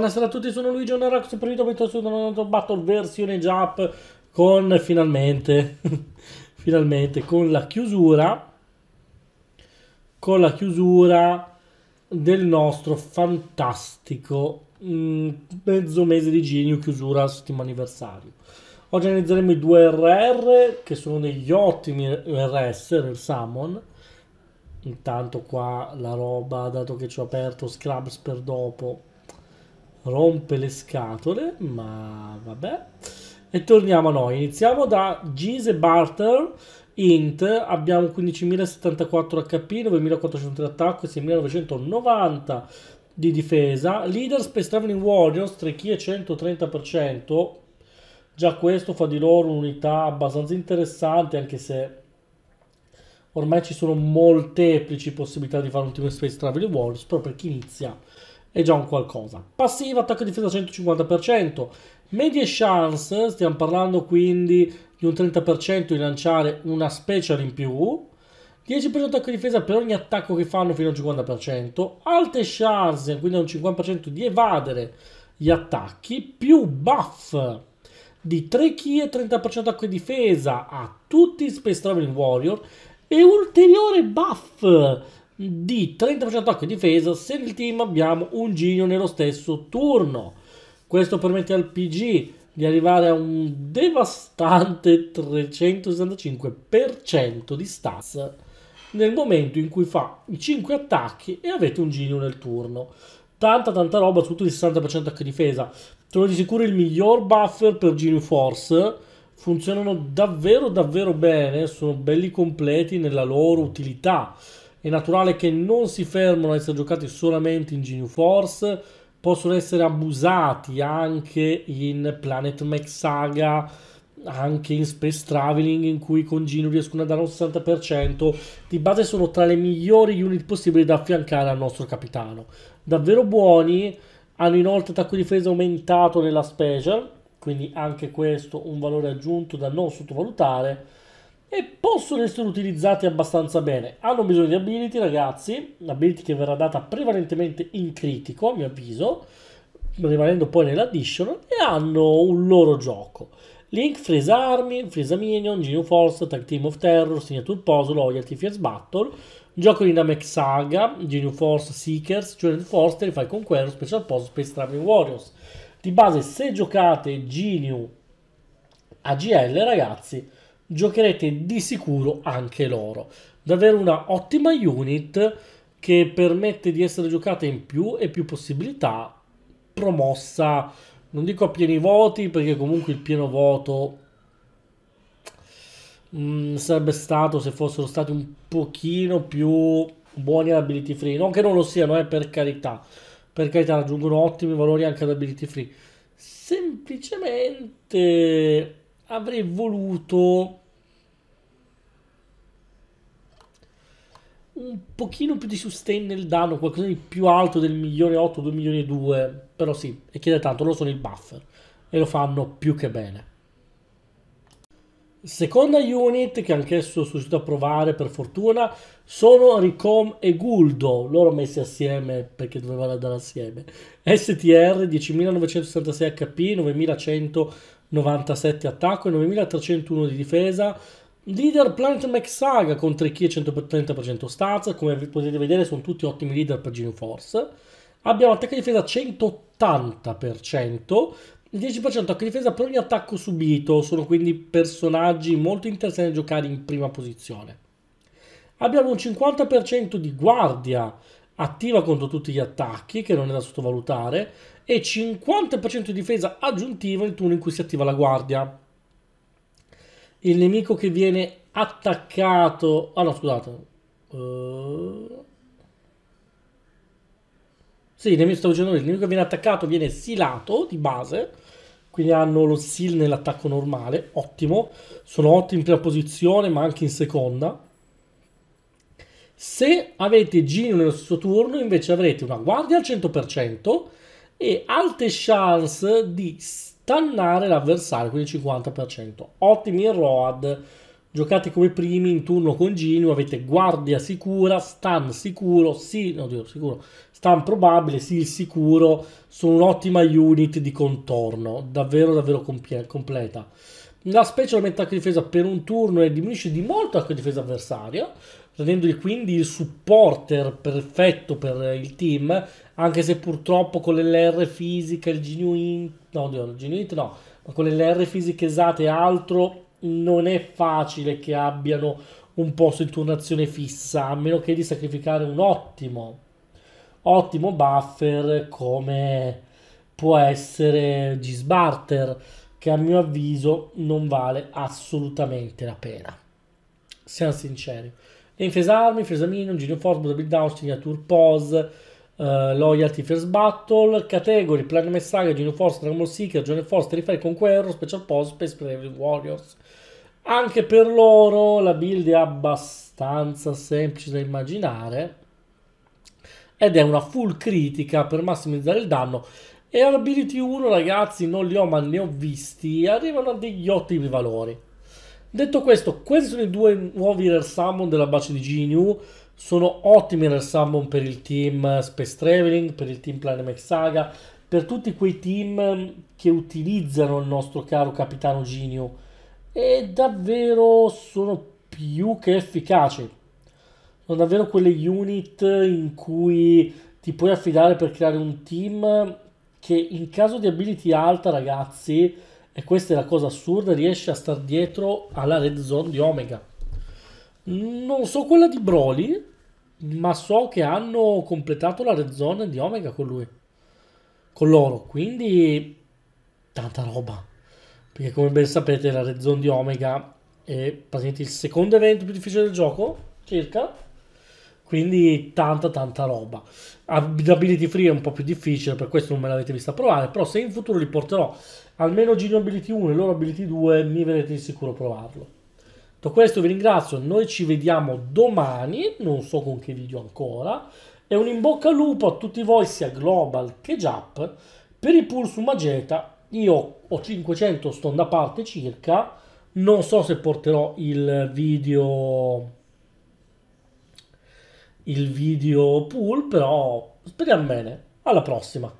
Buonasera a tutti, sono Luigi Onorax, sopravvissuto per il altro Battle versione Jap con finalmente, finalmente, con la chiusura, con la chiusura del nostro fantastico mh, mm, mezzo mese di genio chiusura settimo anniversario. Oggi analizzeremo i due RR che sono degli ottimi RS del Summon. Intanto qua la roba, dato che ci ho aperto Scrubs per dopo, rompe le scatole, ma vabbè. E torniamo a noi, iniziamo da Gise Barter, Int, abbiamo 15.074 HP, 9.400 di attacco e 6.990 di difesa. Leader Space Traveling Warriors, 3 key e 130%. Già questo fa di loro un'unità abbastanza interessante, anche se ormai ci sono molteplici possibilità di fare un team Space Traveling Warriors, però per chi inizia è già un qualcosa. Passiva, attacco e difesa 150%. Medie chance, stiamo parlando quindi di un 30% di lanciare una special in più. 10% attacco e difesa per ogni attacco che fanno fino al 50%. Alte chance, quindi un 50% di evadere gli attacchi. Più buff di 3 key e 30% attacco e difesa a tutti i Space Traveling Warrior. E ulteriore buff di 30% attacco e difesa se nel team abbiamo un genio nello stesso turno. Questo permette al PG di arrivare a un devastante 365% di stats nel momento in cui fa i 5 attacchi e avete un genio nel turno. Tanta tanta roba, tutto il 60% attacco e difesa. Sono di sicuro il miglior buffer per Genio Force. Funzionano davvero davvero bene, sono belli completi nella loro utilità. È naturale che non si fermano a essere giocati solamente in Genu Force, possono essere abusati anche in Planet Mech Saga, anche in Space Traveling in cui con Gino riescono a dare un 60%, di base sono tra le migliori unit possibili da affiancare al nostro capitano. Davvero buoni, hanno inoltre attacco e difesa aumentato nella special, quindi anche questo un valore aggiunto da non sottovalutare e possono essere utilizzati abbastanza bene. Hanno bisogno di ability, ragazzi, ability che verrà data prevalentemente in critico, a mio avviso, rimanendo poi nell'additional, e hanno un loro gioco. Link, Freeze Army, Freeze Minion, Genie Force, Tag Team of Terror, Signature Puzzle, Loyalty, Fierce Battle, gioco di Namek Saga, Genie Force, Seekers, Student Force, Terrify Conqueror, Special Puzzle, Space Traveling Warriors. Di base, se giocate Genie AGL, ragazzi, giocherete di sicuro anche loro. Davvero una ottima unit che permette di essere giocata in più e più possibilità, promossa, non dico a pieni voti perché comunque il pieno voto mh, mm, sarebbe stato se fossero stati un pochino più buoni ad ability free, non che non lo siano, eh, per carità, per carità raggiungono ottimi valori anche ad ability free, semplicemente avrei voluto un pochino più di sustain nel danno, qualcosa di più alto del milione 8, 2 milioni 2, però sì, e chiede tanto, loro sono il buffer e lo fanno più che bene. Seconda unit che anch'esso sono riuscito a provare per fortuna sono Ricom e Guldo, loro messi assieme perché dovevano andare assieme. STR 10966 HP, 9100 97 attacco e 9301 di difesa. Leader Plant McSaga con 3 key e 130% stats, come potete vedere sono tutti ottimi leader per Gene Force. Abbiamo attacco e difesa 180%, 10% attacco e difesa per ogni attacco subito, sono quindi personaggi molto interessanti da giocare in prima posizione. Abbiamo un 50% di guardia attiva contro tutti gli attacchi, che non è da sottovalutare, e 50% di difesa aggiuntiva il turno in cui si attiva la guardia. Il nemico che viene attaccato... Ah no, scusate. Uh... Sì, il nemico, stavo dicendo, il nemico che viene attaccato viene silato di base quindi hanno lo seal nell'attacco normale, ottimo, sono ottimi in prima posizione ma anche in seconda. Se avete Gino nel suo turno invece avrete una guardia al 100%, e alte chance di stannare l'avversario, quindi 50%. Ottimi in ROAD, giocate come primi in turno continuo, avete guardia sicura, stun sicuro, sì, oddio, sicuro, stun probabile, sì, sicuro, sono un'ottima unit di contorno, davvero davvero completa. La special aumenta anche difesa per un turno e diminuisce di molto anche difesa avversaria rendendogli quindi il supporter perfetto per il team, anche se purtroppo con l'LR fisica, il Genuint, no, il Genuint no, ma con l'LR fisica esate e altro non è facile che abbiano un posto in turnazione fissa, a meno che di sacrificare un ottimo, ottimo buffer come può essere Gisbarter, che a mio avviso non vale assolutamente la pena. Siamo sinceri in phase Army, Infes minion, Genio Force, Build Down, Signature Pose, uh, Loyalty, First Battle, Category, Planet messaggio, Genio Force, Dragon Ball Seeker, Genio Force, Terrify, Conqueror, Special Pose, Space Brave Warriors. Anche per loro la build è abbastanza semplice da immaginare ed è una full critica per massimizzare il danno. E Ability 1 ragazzi non li ho ma ne ho visti, arrivano a degli ottimi valori. Detto questo, questi sono i due nuovi Rare Summon della base di Ginyu. Sono ottimi Rare Summon per il team Space Traveling, per il team Planet Saga, per tutti quei team che utilizzano il nostro caro capitano Ginyu. E davvero sono più che efficaci. Sono davvero quelle unit in cui ti puoi affidare per creare un team che in caso di ability alta, ragazzi, e questa è la cosa assurda, riesce a star dietro alla red zone di Omega. Non so quella di Broly, ma so che hanno completato la red zone di Omega con lui, con loro, quindi tanta roba. Perché come ben sapete la red zone di Omega è praticamente il secondo evento più difficile del gioco, circa quindi tanta tanta roba. Ability free è un po' più difficile, per questo non me l'avete vista provare, però se in futuro li porterò almeno Gino Ability 1 e loro Ability 2 mi vedrete di sicuro provarlo. Detto questo vi ringrazio, noi ci vediamo domani, non so con che video ancora, e un in bocca al lupo a tutti voi sia Global che Jap. Per il pull su Mageta, io ho 500 stond da parte circa, non so se porterò il video il video pool, però speriamo bene. Alla prossima.